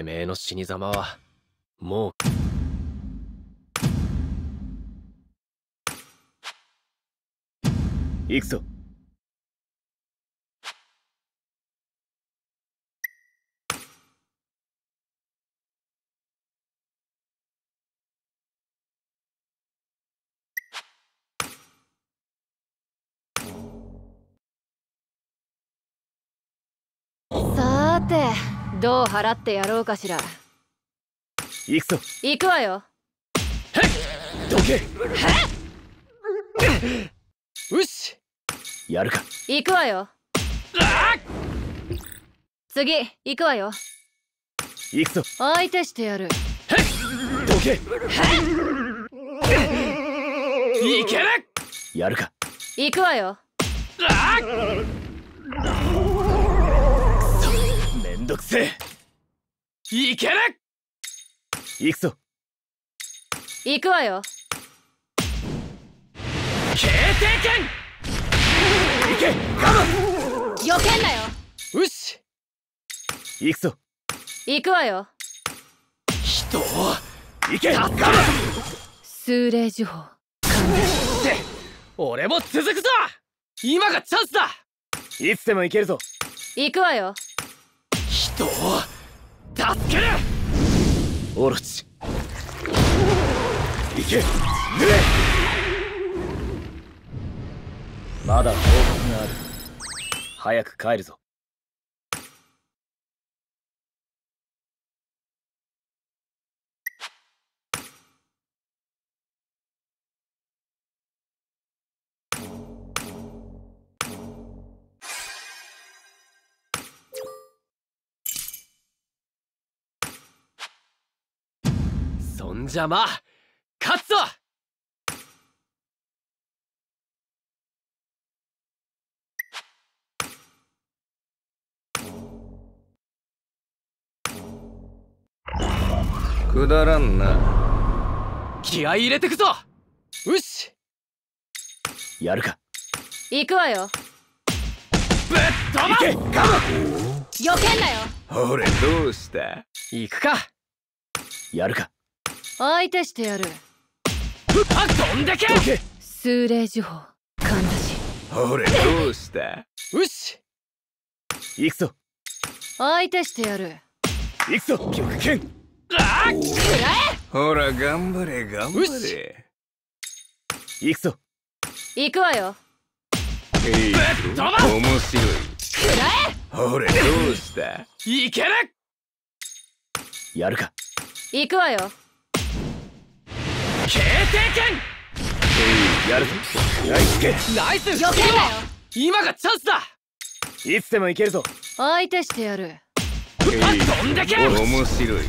てめえの死に様はもう行くぞさてどう払ってやろうかしら行くぞ行くわよへっどけへっうしやるか行くわよ次行くわよ行くぞ相手してやるへっどけへっいけるやるか行くわよあっどくせえいける行くぞ行くわよ警定剣行けカモ避けんなようし行くぞ行くわよ人を行けカモ数霊情報って俺も続くぞ今がチャンスだいつでも行けるぞ行くわよ人を助けるオロチ行けれまだ報告がある早く帰るぞ邪魔勝つぞくだらんな気合い入れてくぞうしやるか行くわよぶっ飛ばけカよけんなよほれどうした行くかやるか相手してやるあどんだけ数霊呪法かんだし俺どうしたよし行くぞ相手してやる行くぞ極拳ほら頑張れ頑張れ行くぞ行くわよえいぶっ飛ば面白いくらえ俺どうしたいけるやるか行くわよやるぞイナイスよ今がチャンスだいつでもいけるぞ相手してやる飛んでけ面白いい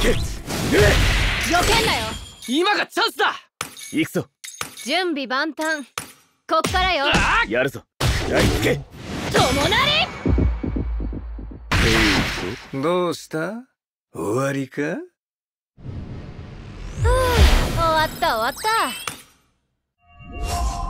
け避けんなよ今がチャンスだ行くぞ準備万端こっからよやるぞナイスともなりどうした終わりか終わった終わった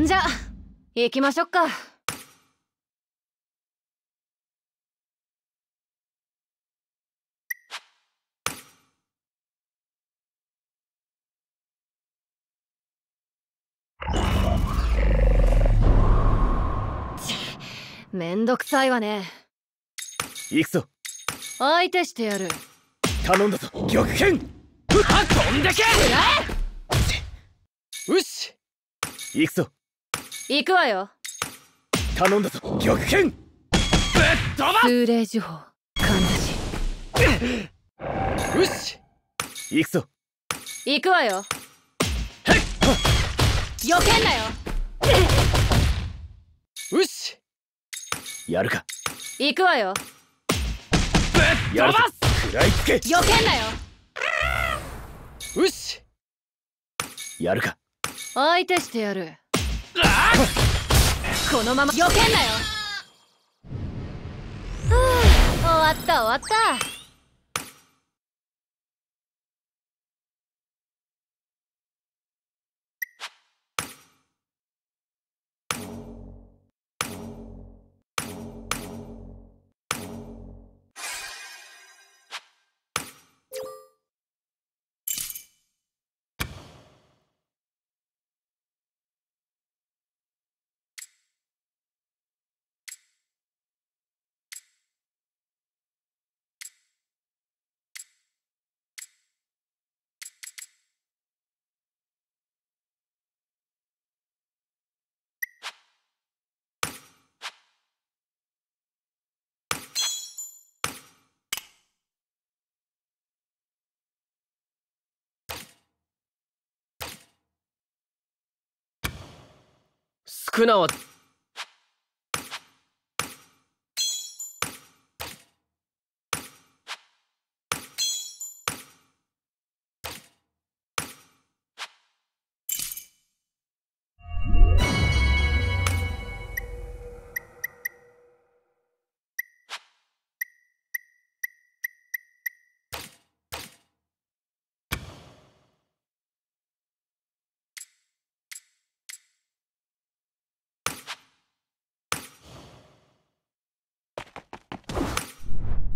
んじゃ行きましょっかめんどくさいわね行くぞ相手してやる頼んだぞ玉剣っ飛んでけうっし行くぞ行くわよ頼んだぞ極剣ぶっ飛ば通霊呪法かんだしよし行くぞ行くわよよけんなよよしやるか行くわよぶっ飛ばす食らいつけよけんなよよしやるか相手してやるこのまま避けんなよ 終わった終わった福は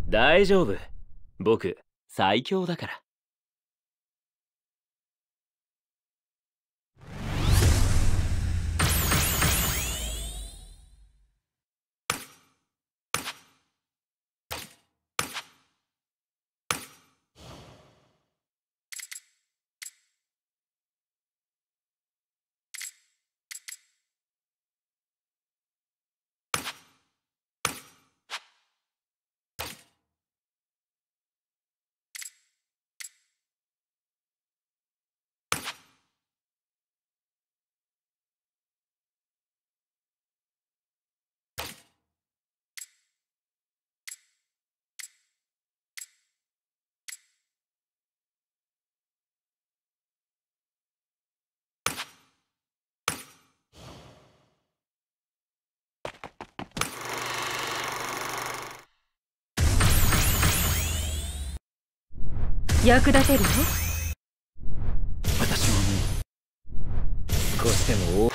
大丈夫僕最強だから役立てるよ私もう少しでも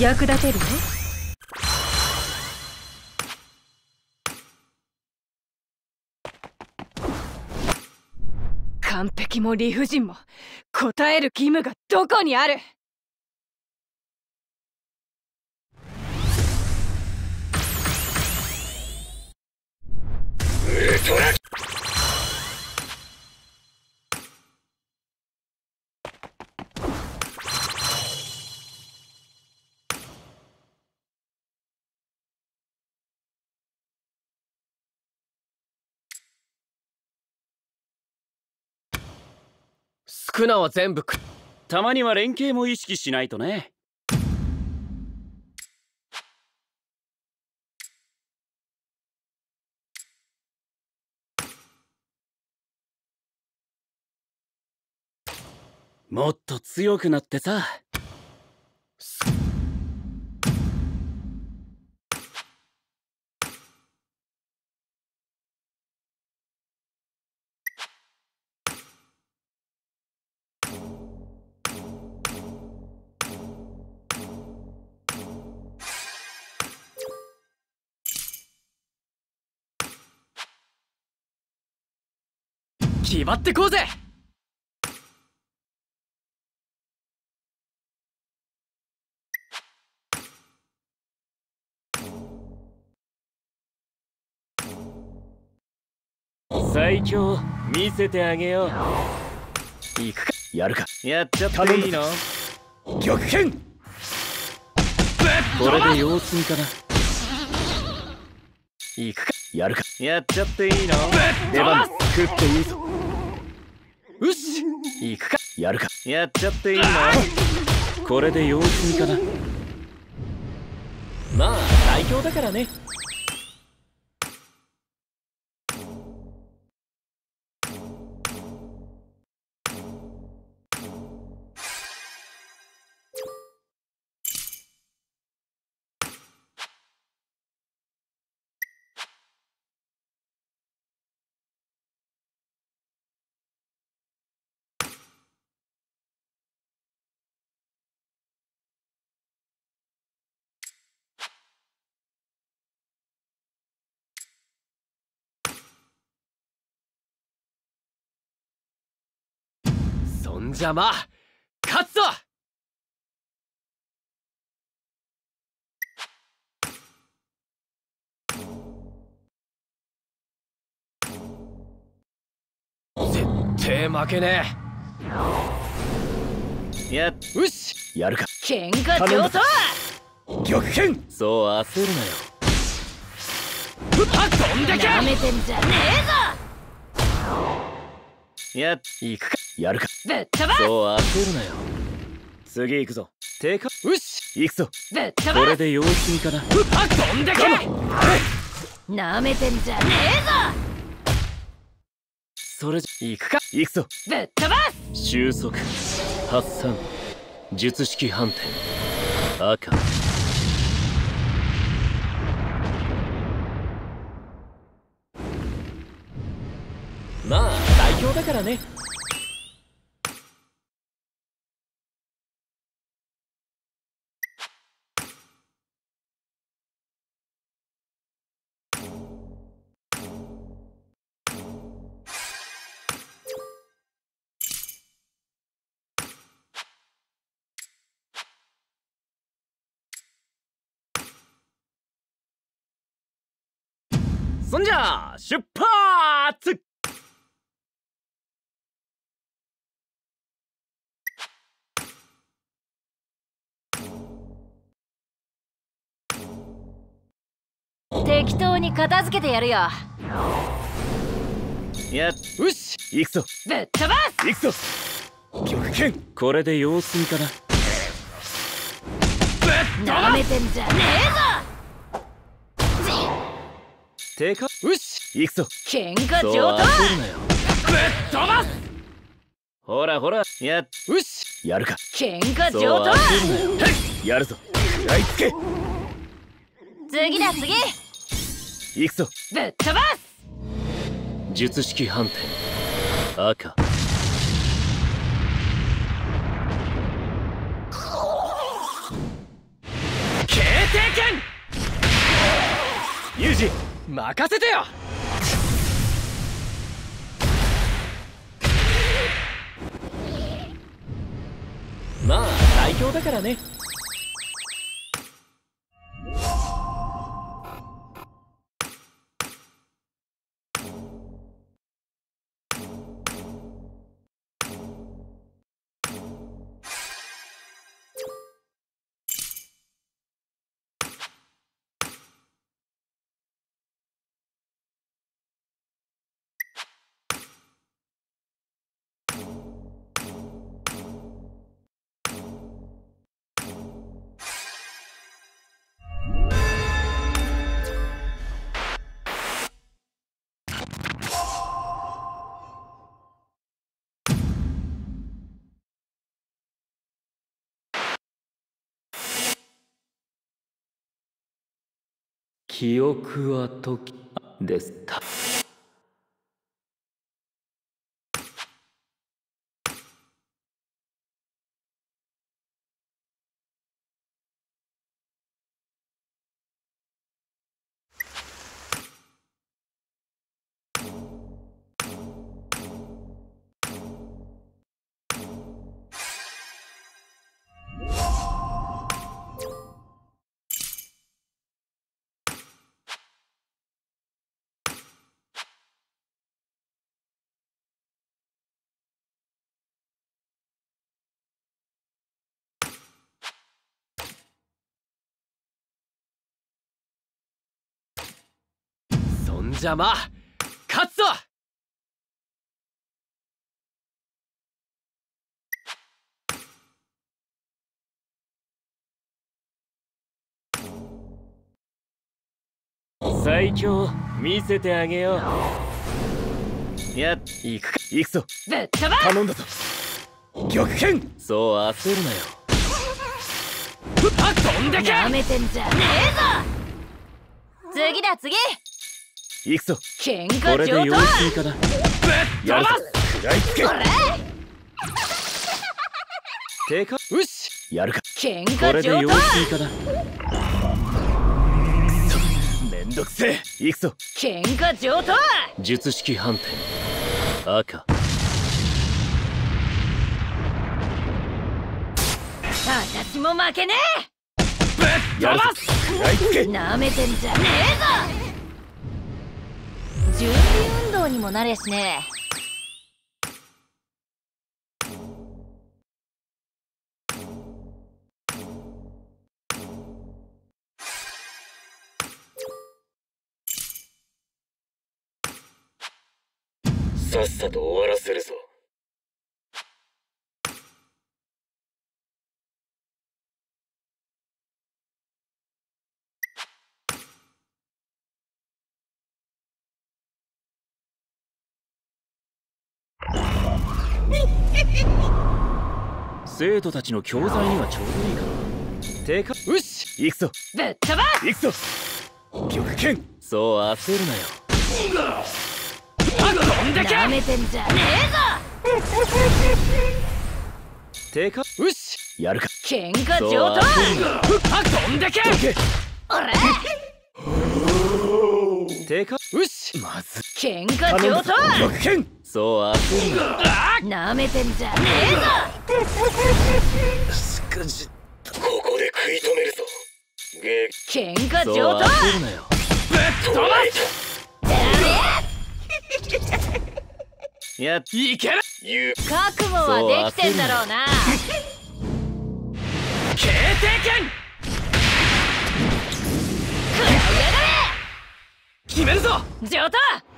役立てるよ完璧も理不尽も答える義務がどこにあるスクナは全部たまには連携も意識しないとねもっと強くなってさ決まってこうぜ最強見せてあげよう行くかやるかやっちゃっていいの逆転これで様子見かな行くかやるかやっちゃっていいの出番食っていいぞうし行くかやるかやっちゃっていいのこれで様子見かなまあ最強だからねじゃまあ勝つぞ絶対負けねえやっよしやるか喧嘩上等逆転そう焦るなよあ飛んだけやめてんじゃねえぞや行くかやるかぶっ飛ばそう焦るなよ次行くぞてかうし行くぞぶっ飛ばこれで様子見かなうっ飛んでけなめてんじゃねえぞそれじゃ行くか行くぞぶっ飛ばす収束発散術式判定赤まあ代表だからねそんじゃ出発適当に片付けてやるよやっよし行くぞぶっ飛ばす行くぞ極限これで様子見かなぶっ飛ばめてんじゃねえぞ正解うし行くぞ喧嘩上等ぶっ飛ばすほらほらやっしやるか喧嘩上等はやるぞやいつけ次だ次行くぞぶっ飛ばす術式反転赤経定権ユージ任せてよまあ最強だからね記憶は時ですた。んじゃまあ勝つぞ最強見せてあげようや行くか行くぞぶっ飛ば頼んだぞ逆転そう焦るなよあ飛んでけやめてんじゃねえぞ次だ次行くぞ喧嘩これで様子ぶっ飛ばすてかうしやるか喧嘩これで様子めんどくせえ行くぞ喧嘩上等術式反転赤私も負けねえぶっ飛ばすめてんじゃねえぞ準備運動にもなれしねさっさと終わらせるぞ。生徒たちの教材にはちょうどいいかなてかうし行くぞぶっ飛ばす行くぞ極拳そう焦るなよこんだけやめてんじゃねえぞてかうっしやるか喧嘩上等あこんだけあれ正解うしまず喧嘩上等剣そう焦んなめてんじゃねえぞしかしここで食い止めるぞ喧嘩上等そうなよぶっ飛ばすダメいいけ覚悟はできてんだろうな決定権決めるぞジョタ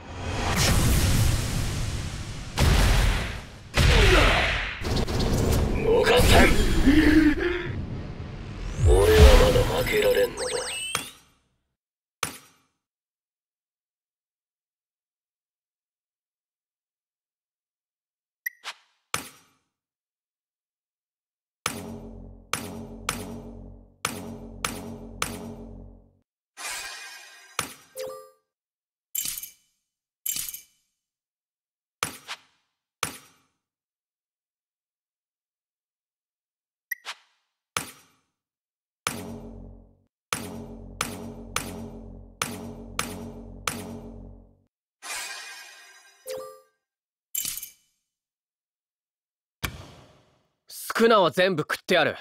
クナは全部食ってやる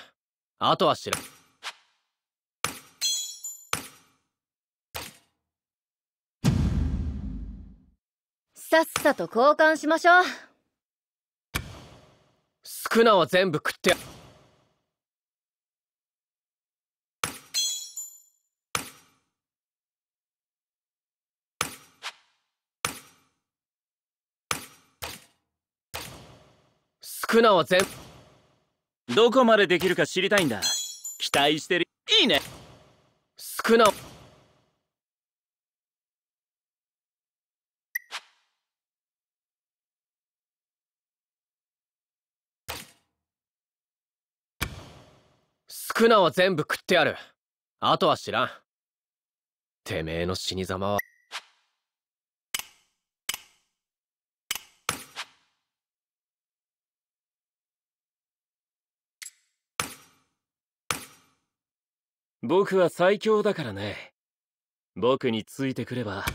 あとは知らさっさと交換しましょうスクナは全部食ってやスクナは全部どこまでできるか知りたいんだ期待してるいいね少な少なは全部食ってやるあとは知らんてめえの死に様は僕は最強だからね僕についてくれば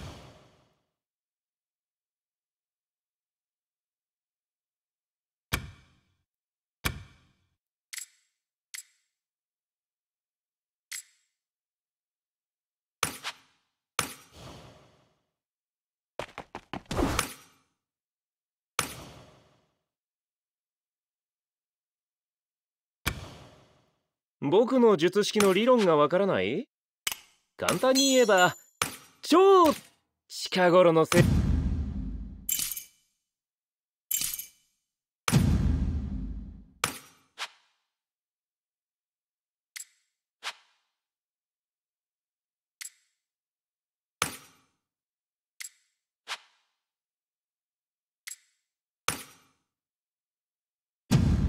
僕の術式の理論がわからない簡単に言えば超近頃のせ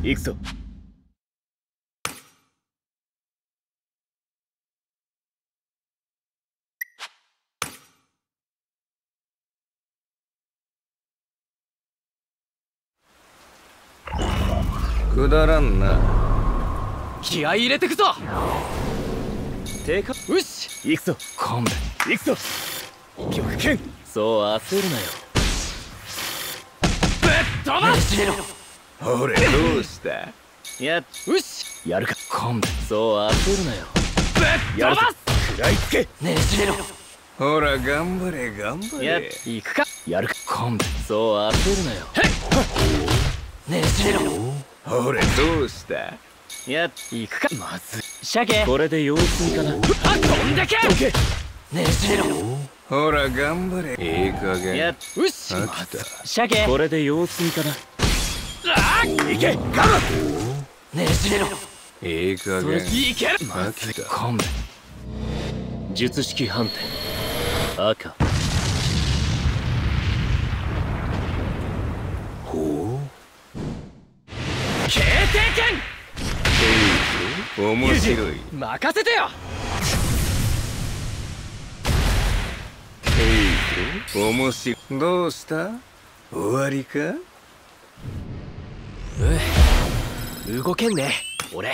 いくぞ。くだらんな気合入れてくぞてかよし行くぞ今度行くぞ玉剣そう焦るなよぶっ飛ばしてろほどうしたやよしやるか今度そう焦るなよぶっ飛ばす食らいつけねじれろほら頑張れ頑張れや行くかやるか今度そう焦るなよねじれろほれどうしたやっ行くかまず鮭これで様子見かなあどんだけねじろほら頑張れいい加減やっうっしまず鮭これで様子見かなあいけガムねじろいい加減いけるまず今度術式反転赤定剣面白い任せてよ面白いどうした終わりかう動けんね俺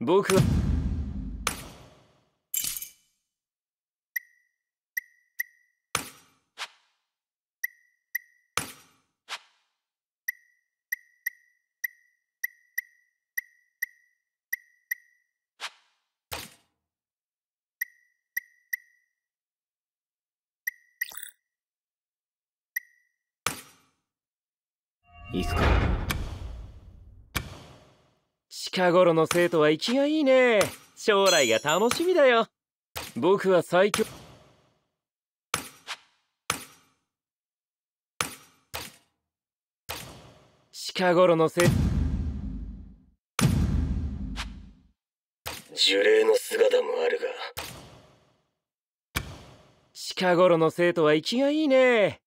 僕は行くか近頃の生徒は生きがいいね将来が楽しみだよ僕は最強近頃のせ呪霊の姿もあるが近頃の生徒は生きがいいね